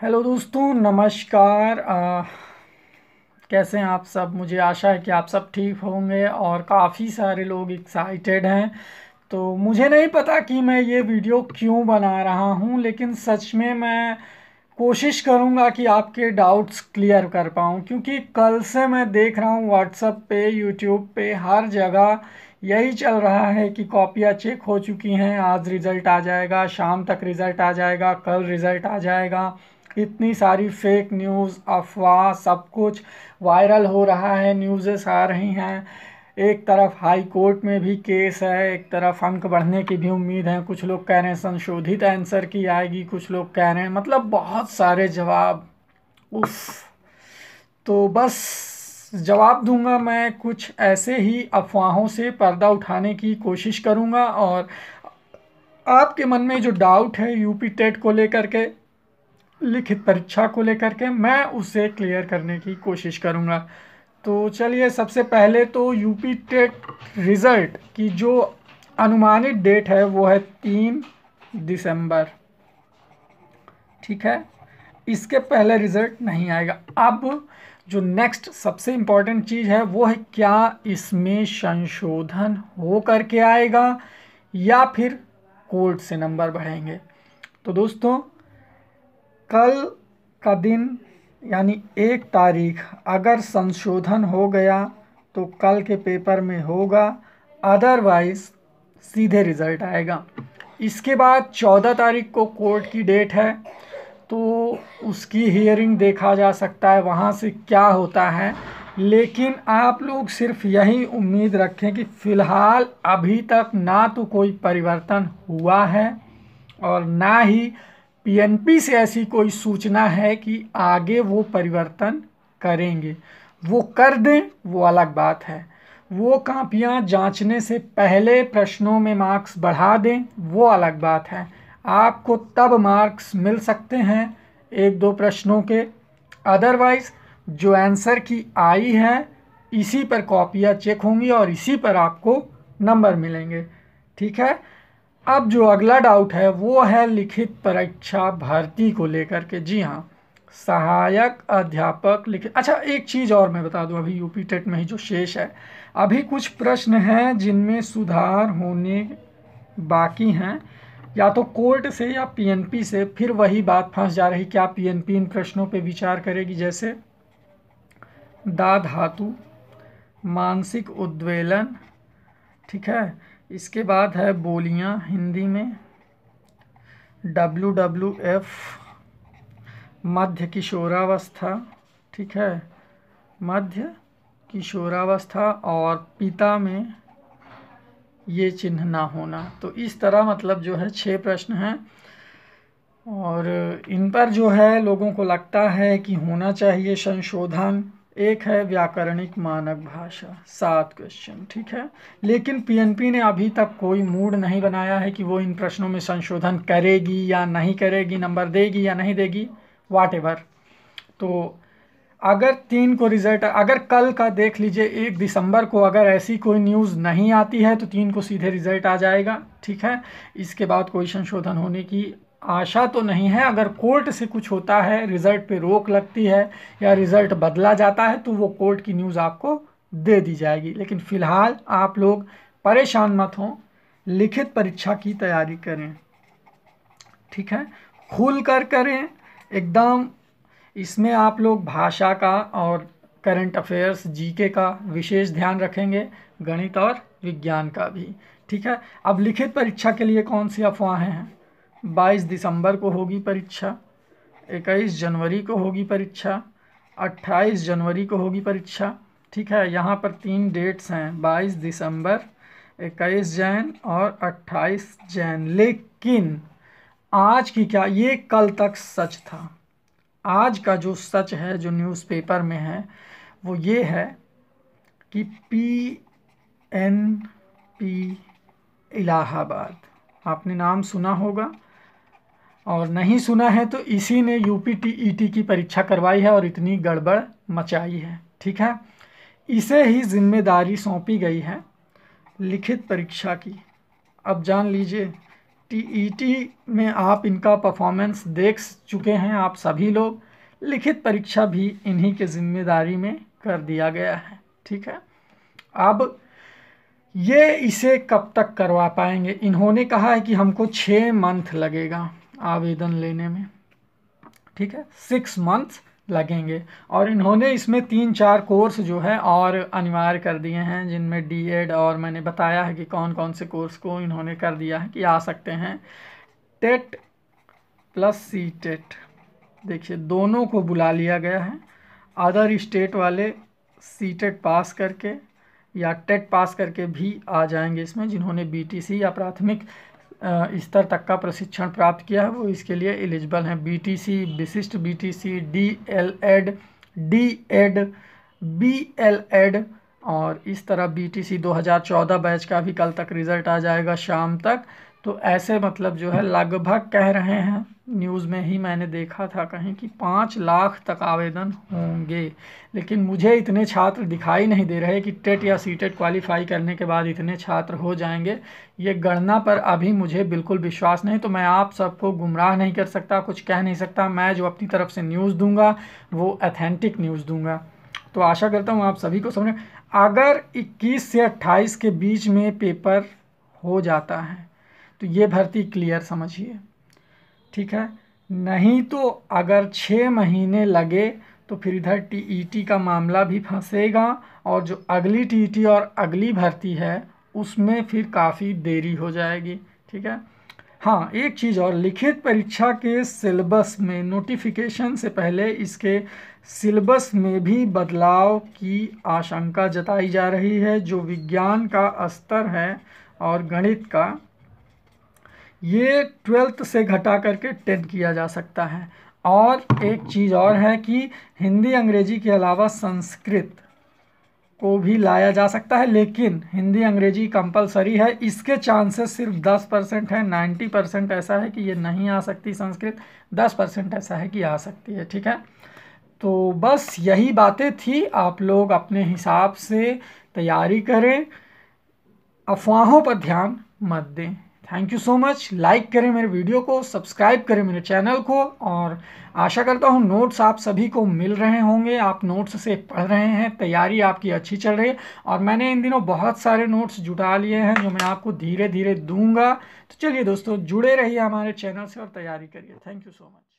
hello दोस्तों नमस्कार आ, कैसे हैं आप सब मुझे आशा है कि आप सब ठीक होंगे और काफ़ी सारे लोग एक्साइटेड हैं तो मुझे नहीं पता कि मैं ये वीडियो क्यों बना रहा हूं लेकिन सच में मैं कोशिश करूंगा कि आपके डाउट्स क्लियर कर पाऊं क्योंकि कल से मैं देख रहा हूं व्हाट्सअप पे यूट्यूब पे हर जगह यही चल रहा है कि कॉपियाँ चेक हो चुकी हैं आज रिज़ल्ट आ जाएगा शाम तक रिज़ल्ट आ जाएगा कल रिज़ल्ट आ जाएगा इतनी सारी फेक न्यूज़ अफवाह सब कुछ वायरल हो रहा है न्यूज़ेस आ रही हैं एक तरफ हाई कोर्ट में भी केस है एक तरफ अंक बढ़ने की भी उम्मीद है कुछ लोग कह रहे हैं संशोधित आंसर की आएगी कुछ लोग कह रहे हैं मतलब बहुत सारे जवाब उफ तो बस जवाब दूंगा मैं कुछ ऐसे ही अफवाहों से पर्दा उठाने की कोशिश करूंगा और आपके मन में जो डाउट है यूपी टेट को लेकर के लिखित परीक्षा को लेकर के मैं उसे क्लियर करने की कोशिश करूँगा तो चलिए सबसे पहले तो यूपी टेट रिज़ल्ट की जो अनुमानित डेट है वो है तीन दिसंबर ठीक है इसके पहले रिज़ल्ट नहीं आएगा अब जो नेक्स्ट सबसे इम्पॉर्टेंट चीज़ है वो है क्या इसमें संशोधन हो करके के आएगा या फिर कोर्ट से नंबर बढ़ेंगे तो दोस्तों कल का दिन यानी एक तारीख अगर संशोधन हो गया तो कल के पेपर में होगा अदरवाइज सीधे रिज़ल्ट आएगा इसके बाद चौदह तारीख को कोर्ट की डेट है तो उसकी हियरिंग देखा जा सकता है वहाँ से क्या होता है लेकिन आप लोग सिर्फ यही उम्मीद रखें कि फ़िलहाल अभी तक ना तो कोई परिवर्तन हुआ है और ना ही पीएनपी से ऐसी कोई सूचना है कि आगे वो परिवर्तन करेंगे वो कर दें वो अलग बात है वो कापियाँ जांचने से पहले प्रश्नों में मार्क्स बढ़ा दें वो अलग बात है आपको तब मार्क्स मिल सकते हैं एक दो प्रश्नों के अदरवाइज़ जो आंसर की आई है इसी पर कॉपियाँ चेक होंगी और इसी पर आपको नंबर मिलेंगे ठीक है अब जो अगला डाउट है वो है लिखित परीक्षा भर्ती को लेकर के जी हाँ सहायक अध्यापक लिखित अच्छा एक चीज़ और मैं बता दूं अभी यूपी टेट में ही जो शेष है अभी कुछ प्रश्न हैं जिनमें सुधार होने बाकी हैं या तो कोर्ट से या पीएनपी से फिर वही बात फंस जा रही क्या पीएनपी इन प्रश्नों पे विचार करेगी जैसे दा धातु मानसिक उद्वेलन ठीक है इसके बाद है बोलियाँ हिंदी में डब्लू डब्ल्यू एफ मध्य किशोरावस्था ठीक है मध्य किशोरावस्था और पिता में ये चिन्ह ना होना तो इस तरह मतलब जो है छः प्रश्न हैं और इन पर जो है लोगों को लगता है कि होना चाहिए संशोधन एक है व्याकरणिक मानक भाषा सात क्वेश्चन ठीक है लेकिन पीएनपी ने अभी तक कोई मूड नहीं बनाया है कि वो इन प्रश्नों में संशोधन करेगी या नहीं करेगी नंबर देगी या नहीं देगी वाट एवर तो अगर तीन को रिजल्ट अगर कल का देख लीजिए एक दिसंबर को अगर ऐसी कोई न्यूज़ नहीं आती है तो तीन को सीधे रिजल्ट आ जाएगा ठीक है इसके बाद कोई संशोधन होने की आशा तो नहीं है अगर कोर्ट से कुछ होता है रिज़ल्ट पे रोक लगती है या रिज़ल्ट बदला जाता है तो वो कोर्ट की न्यूज़ आपको दे दी जाएगी लेकिन फ़िलहाल आप लोग परेशान मत हों लिखित परीक्षा की तैयारी करें ठीक है खुल कर करें एकदम इसमें आप लोग भाषा का और करंट अफेयर्स जीके का विशेष ध्यान रखेंगे गणित और विज्ञान का भी ठीक है अब लिखित परीक्षा के लिए कौन सी अफवाहें हैं बाईस दिसंबर को होगी परीक्षा इक्कीस जनवरी को होगी परीक्षा अट्ठाईस जनवरी को होगी परीक्षा ठीक है यहाँ पर तीन डेट्स हैं बाईस दिसंबर इक्कीस जैन और अट्ठाईस जैन लेकिन आज की क्या ये कल तक सच था आज का जो सच है जो न्यूज़पेपर में है वो ये है कि पी एन पी इलाहाबाद आपने नाम सुना होगा और नहीं सुना है तो इसी ने यू पी e की परीक्षा करवाई है और इतनी गड़बड़ मचाई है ठीक है इसे ही जिम्मेदारी सौंपी गई है लिखित परीक्षा की अब जान लीजिए टीईटी e में आप इनका परफॉर्मेंस देख चुके हैं आप सभी लोग लिखित परीक्षा भी इन्हीं के जिम्मेदारी में कर दिया गया है ठीक है अब ये इसे कब तक करवा पाएंगे इन्होंने कहा है कि हमको छः मंथ लगेगा आवेदन लेने में ठीक है सिक्स मंथ्स लगेंगे और इन्होंने इसमें तीन चार कोर्स जो है और अनिवार्य कर दिए हैं जिनमें डीएड और मैंने बताया है कि कौन कौन से कोर्स को इन्होंने कर दिया है कि आ सकते हैं टेट प्लस सी टेट देखिए दोनों को बुला लिया गया है अदर स्टेट वाले सी टेट पास करके या टेट पास e करके भी आ जाएंगे इसमें जिन्होंने बीटीसी या प्राथमिक स्तर तक का प्रशिक्षण प्राप्त किया है वो इसके लिए एलिजिबल हैं बीटीसी विशिष्ट बीटीसी डीएलएड डीएड बीएलएड और इस तरह बीटीसी 2014 बैच का भी कल तक रिजल्ट आ जाएगा शाम तक तो ऐसे मतलब जो है लगभग कह रहे हैं न्यूज़ में ही मैंने देखा था कहीं कि पाँच लाख तक आवेदन होंगे लेकिन मुझे इतने छात्र दिखाई नहीं दे रहे कि टेट या सी टेट क्वालिफाई करने के बाद इतने छात्र हो जाएंगे ये गणना पर अभी मुझे बिल्कुल विश्वास नहीं तो मैं आप सबको गुमराह नहीं कर सकता कुछ कह नहीं सकता मैं जो अपनी तरफ से न्यूज़ दूंगा वो अथेंटिक न्यूज़ दूंगा तो आशा करता हूँ आप सभी को समझ अगर इक्कीस से अट्ठाईस के बीच में पेपर हो जाता है तो ये भर्ती क्लियर समझिए ठीक है नहीं तो अगर छः महीने लगे तो फिर इधर टीईटी e का मामला भी फंसेगा और जो अगली टीईटी e और अगली भर्ती है उसमें फिर काफ़ी देरी हो जाएगी ठीक है हाँ एक चीज़ और लिखित परीक्षा के सिलेबस में नोटिफिकेशन से पहले इसके सिलेबस में भी बदलाव की आशंका जताई जा रही है जो विज्ञान का स्तर है और गणित का ये ट्वेल्थ से घटा करके टेंथ किया जा सकता है और एक चीज़ और है कि हिंदी अंग्रेजी के अलावा संस्कृत को भी लाया जा सकता है लेकिन हिंदी अंग्रेजी कंपलसरी है इसके चांसेस सिर्फ दस परसेंट है नाइन्टी परसेंट ऐसा है कि ये नहीं आ सकती संस्कृत दस परसेंट ऐसा है कि आ सकती है ठीक है तो बस यही बातें थी आप लोग अपने हिसाब से तैयारी करें अफवाहों पर ध्यान मत दें thank you so much like करें मेरे वीडियो को सब्सक्राइब करें मेरे चैनल को और आशा करता हूँ नोट्स आप सभी को मिल रहे होंगे आप नोट्स से पढ़ रहे हैं तैयारी आपकी अच्छी चल रही है और मैंने इन दिनों बहुत सारे नोट्स जुटा लिए हैं जो मैं आपको धीरे धीरे दूंगा तो चलिए दोस्तों जुड़े रहिए हमारे चैनल से और तैयारी करिए थैंक यू सो मच